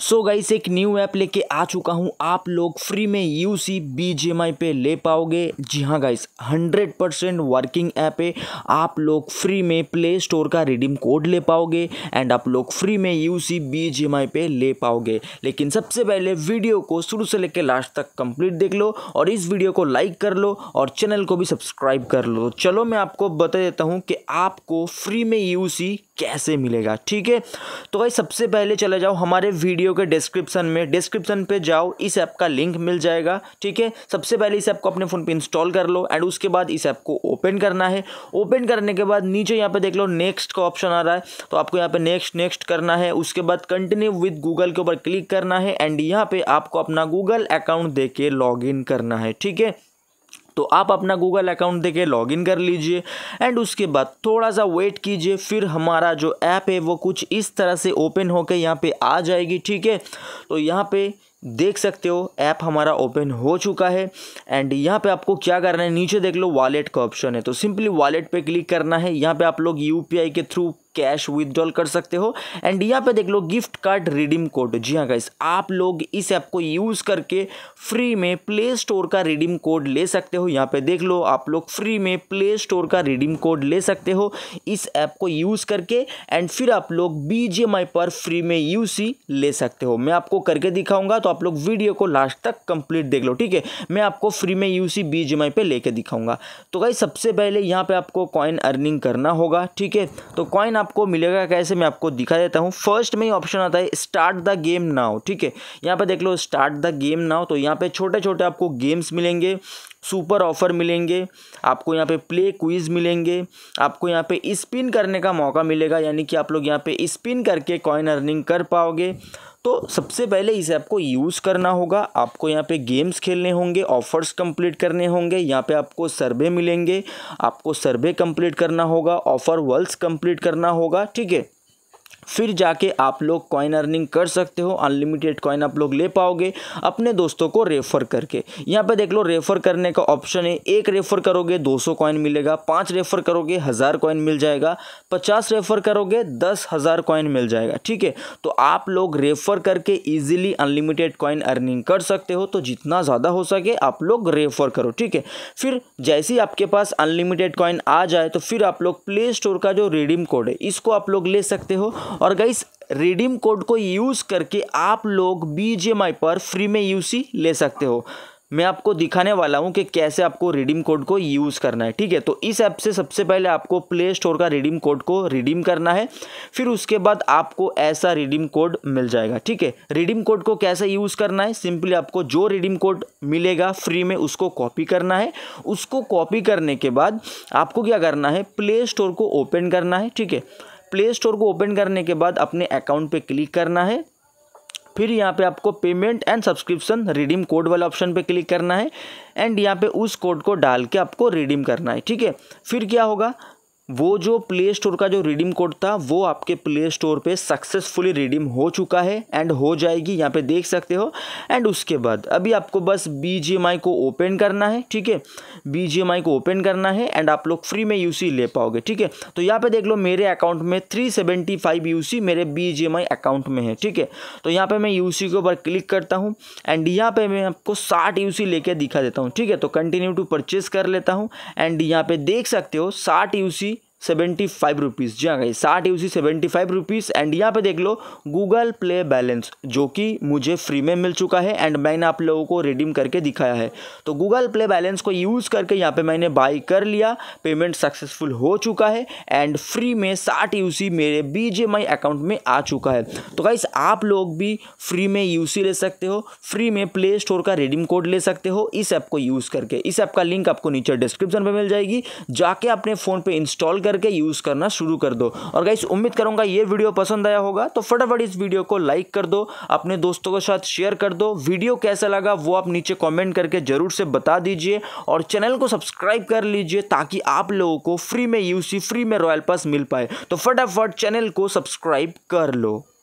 सो so guys एक new app लेके आ चुका हूँ आप लोग फ्री में U C B G M I पे ले पाओगे जी हाँ गाइस 100 परसेंट वर्किंग ऐप है आप लोग फ्री में प्ले स्टोर का रिडीम कोड ले पाओगे एंड आप लोग फ्री में U C B G M I पे ले पाओगे लेकिन सबसे पहले वीडियो को शुरू से लेके लास्ट तक कंप्लीट देख लो और इस वीडियो को लाइक कर लो और चैनल को भी सब्सक्राइब कर लो चलो मैं आपको बता देता हूँ कि आपको फ्री में यू सी कैसे मिलेगा ठीक है तो भाई सबसे पहले चले जाओ हमारे वीडियो के डिस्क्रिप्शन में डिस्क्रिप्शन पे जाओ इस ऐप का लिंक मिल जाएगा ठीक है सबसे पहले इस ऐप को अपने फ़ोन पे इंस्टॉल कर लो एंड उसके बाद इस ऐप को ओपन करना है ओपन करने के बाद नीचे यहाँ पे देख लो नेक्स्ट का ऑप्शन आ रहा है तो आपको यहाँ पर नेक्स्ट नेक्स्ट करना है उसके बाद कंटिन्यू विद गूगल के ऊपर क्लिक करना है एंड यहाँ पर आपको अपना गूगल अकाउंट दे के लॉग करना है ठीक है तो आप अपना गूगल अकाउंट देके इन कर लीजिए एंड उसके बाद थोड़ा सा वेट कीजिए फिर हमारा जो ऐप है वो कुछ इस तरह से ओपन होकर यहाँ पे आ जाएगी ठीक है तो यहाँ पे देख सकते हो ऐप हमारा ओपन हो चुका है एंड यहाँ पे आपको क्या करना है नीचे देख लो वॉलेट का ऑप्शन है तो सिंपली वॉलेट पे क्लिक करना है यहाँ पे आप लोग यूपीआई के थ्रू कैश विदड्रॉल कर सकते हो एंड यहाँ पे देख लो गिफ्ट कार्ड रिडीम कोड जी हाँ गाइस आप लोग इस ऐप को यूज़ करके फ्री में प्ले स्टोर का रिडीम कोड ले सकते हो यहाँ पे देख लो आप लोग फ्री में प्ले स्टोर का रिडीम कोड ले सकते हो इस ऐप को यूज़ करके एंड फिर आप लोग बी पर फ्री में यू ले सकते हो मैं आपको करके दिखाऊंगा तो आप लोग वीडियो को लास्ट तक कंप्लीट देख लो ठीक है मैं आपको फ्री में यू सी बी पे लेके दिखाऊंगा तो गाइस सबसे पहले यहाँ पे आपको कॉइन अर्निंग करना होगा ठीक है तो कॉइन आप आपको मिलेगा कैसे मैं आपको दिखा देता हूँ फर्स्ट में ही ऑप्शन आता है स्टार्ट द गेम नाउ ठीक है यहाँ पर देख लो स्टार्ट द गेम नाउ तो यहाँ पे छोटे छोटे आपको गेम्स मिलेंगे सुपर ऑफ़र मिलेंगे आपको यहाँ पे प्ले क्विज़ मिलेंगे आपको यहाँ पे स्पिन करने का मौका मिलेगा यानी कि आप लोग यहाँ पे स्पिन करके कॉइन अर्निंग कर पाओगे तो सबसे पहले इसे को यूज़ करना होगा आपको यहाँ पे गेम्स खेलने होंगे ऑफ़र्स कंप्लीट करने होंगे यहाँ पे आपको सर्वे मिलेंगे आपको सर्वे कंप्लीट करना होगा ऑफ़र वर्ल्स कंप्लीट करना होगा ठीक है फिर जाके आप लोग कॉइन अर्निंग कर सकते हो अनलिमिटेड कॉइन आप लोग ले पाओगे अपने दोस्तों को रेफ़र करके यहाँ पे देख लो रेफ़र करने का ऑप्शन है एक रेफ़र करोगे 200 कॉइन मिलेगा पाँच रेफ़र करोगे हज़ार कॉइन मिल जाएगा पचास रेफ़र करोगे दस हज़ार कॉइन मिल जाएगा ठीक है तो आप लोग रेफ़र करके ईजिली अनलिमिटेड कॉइन अर्निंग कर सकते हो तो जितना ज़्यादा हो सके आप लोग रेफ़र करो ठीक है फिर जैसे ही आपके पास अनलिमिटेड कॉइन आ जाए तो फिर आप लोग प्ले स्टोर का जो रिडीम कोड है इसको आप लोग ले सकते हो और गाइस रिडीम कोड को यूज़ करके आप लोग बी पर फ्री में यू ले सकते हो मैं आपको दिखाने वाला हूँ कि कैसे आपको रिडीम कोड को यूज़ करना है ठीक है तो इस ऐप से सबसे पहले आपको प्ले स्टोर का रिडीम कोड को रिडीम करना है फिर उसके बाद आपको ऐसा रिडीम कोड मिल जाएगा ठीक है रिडीम कोड को कैसे यूज़ करना है सिंपली आपको जो रिडीम कोड मिलेगा फ्री में उसको कॉपी करना है उसको कॉपी करने के बाद आपको क्या करना है प्ले स्टोर को ओपन करना है ठीक है प्ले स्टोर को ओपन करने के बाद अपने अकाउंट पे क्लिक करना है फिर यहाँ पे आपको payment and subscription redeem code वाला ऑप्शन पे क्लिक करना है एंड यहाँ पे उस कोड को डाल के आपको रिडीम करना है ठीक है फिर क्या होगा वो जो प्ले स्टोर का जो रिडीम कोड था वो आपके प्ले स्टोर पे सक्सेसफुली रिडीम हो चुका है एंड हो जाएगी यहाँ पे देख सकते हो एंड उसके बाद अभी आपको बस बी को ओपन करना है ठीक है बी को ओपन करना है एंड आप लोग फ्री में यू ले पाओगे ठीक है तो यहाँ पे देख लो मेरे अकाउंट में थ्री सेवेंटी फाइव यू मेरे बी अकाउंट में है ठीक है तो यहाँ पर मैं यू के ऊपर क्लिक करता हूँ एंड यहाँ पर मैं आपको साठ यू सी दिखा देता हूँ ठीक है तो कंटिन्यू टू परचेज कर लेता हूँ एंड यहाँ पर देख सकते हो साठ यू सेवेंटी फाइव रुपीज़ जी हाँ गई साठ U C seventy five rupees and यहाँ पे देख लो गूगल प्ले बैलेंस जो कि मुझे फ्री में मिल चुका है एंड मैंने आप लोगों को रिडीम करके दिखाया है तो गूगल प्ले बैलेंस को यूज़ करके यहाँ पे मैंने बाई कर लिया पेमेंट सक्सेसफुल हो चुका है एंड फ्री में साठ यू सी मेरे बी जे माई अकाउंट में आ चुका है तो गाइस आप लोग भी फ्री में यू सी ले सकते हो फ्री में प्ले स्टोर का रिडीम कोड ले सकते हो इस ऐप को यूज़ करके इस ऐप का लिंक आपको नीचे डिस्क्रिप्शन पर मिल जाएगी जाके अपने फ़ोन पर इंस्टॉल करके यूज़ करना शुरू कर दो और गाइस उम्मीद करूँगा ये वीडियो पसंद आया होगा तो फटाफट इस वीडियो को लाइक कर दो अपने दोस्तों के साथ शेयर कर दो वीडियो कैसा लगा वो आप नीचे कॉमेंट करके ज़रूर से बता दीजिए और चैनल को सब्सक्राइब कर लीजिए ताकि आप लोगों को फ्री में यूसी फ्री में रॉयल पास मिल पाए तो फटाफट चैनल को सब्सक्राइब कर लो